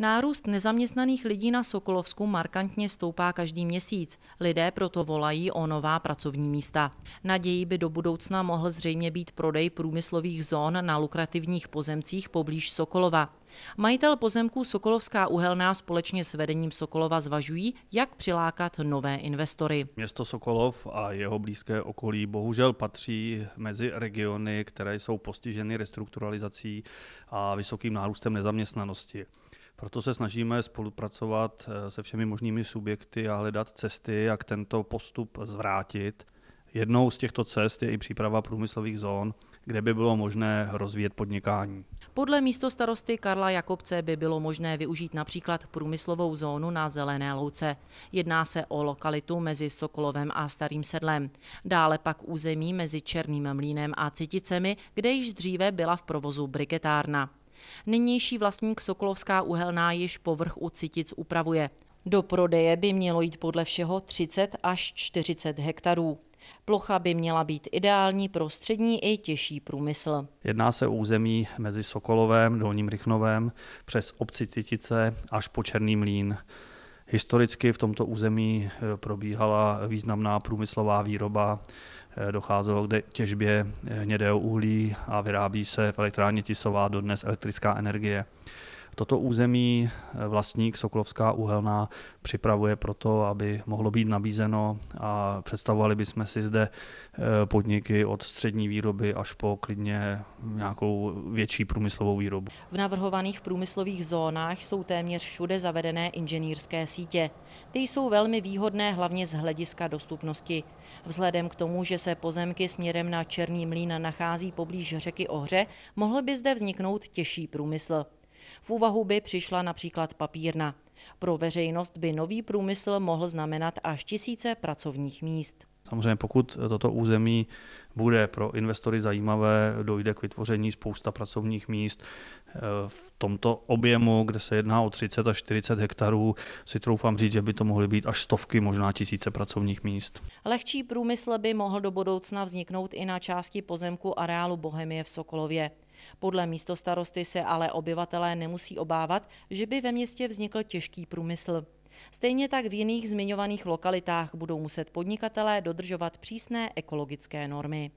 Nárůst nezaměstnaných lidí na Sokolovsku markantně stoupá každý měsíc. Lidé proto volají o nová pracovní místa. Naději by do budoucna mohl zřejmě být prodej průmyslových zón na lukrativních pozemcích poblíž Sokolova. Majitel pozemků Sokolovská uhelná společně s vedením Sokolova zvažují, jak přilákat nové investory. Město Sokolov a jeho blízké okolí bohužel patří mezi regiony, které jsou postiženy restrukturalizací a vysokým nárůstem nezaměstnanosti. Proto se snažíme spolupracovat eh, se všemi možnými subjekty a hledat cesty, jak tento postup zvrátit. Jednou z těchto cest je i příprava průmyslových zón, kde by bylo možné rozvíjet podnikání. Podle místo starosty Karla Jakobce by bylo možné využít například průmyslovou zónu na Zelené louce. Jedná se o lokalitu mezi Sokolovem a Starým sedlem. Dále pak území mezi Černým mlínem a Citicemi, kde již dříve byla v provozu briketárna. Nynější vlastník Sokolovská uhelná již povrch u Citic upravuje. Do prodeje by mělo jít podle všeho 30 až 40 hektarů. Plocha by měla být ideální pro střední i těžší průmysl. Jedná se o území mezi Sokolovem, Dolním Rychnovem, přes obci Titice až po Černý mlín. Historicky v tomto území e, probíhala významná průmyslová výroba. Eh, docházelo k těžbě eh, hnědého uhlí a vyrábí se v elektrárně Tisová dodnes elektrická energie. Toto území eh, vlastník Sokolovská uhelná připravuje proto, aby mohlo být nabízeno a představovali bychom si zde eh, podniky od střední výroby až po klidně nějakou větší průmyslovou výrobu. V navrhovaných průmyslových zónách jsou téměř všude zavedené inženýrské sítě. Ty jsou velmi výhodné hlavně z hlediska dostupnosti. Vzhledem k tomu, že se pozemky směrem na Černý mlín nachází poblíž řeky Ohře, mohl by zde vzniknout těžší průmysl. V úvahu by přišla například papírna. Pro veřejnost by nový průmysl mohl znamenat až tisíce pracovních míst. Samozřejmě pokud toto území bude pro investory zajímavé, dojde k vytvoření spousta pracovních míst. Eh, v tomto objemu, kde se jedná o 30 až 40 hektarů, si troufám říct, že by to mohly být až stovky, možná tisíce pracovních míst. Lehčí průmysl by mohl do budoucna vzniknout i na části pozemku areálu Bohemie v Sokolově. Podle místostarosty se ale obyvatelé nemusí obávat, že by ve městě vznikl těžký průmysl. Stejně tak v jiných zmiňovaných lokalitách budou muset podnikatelé dodržovat přísné ekologické normy.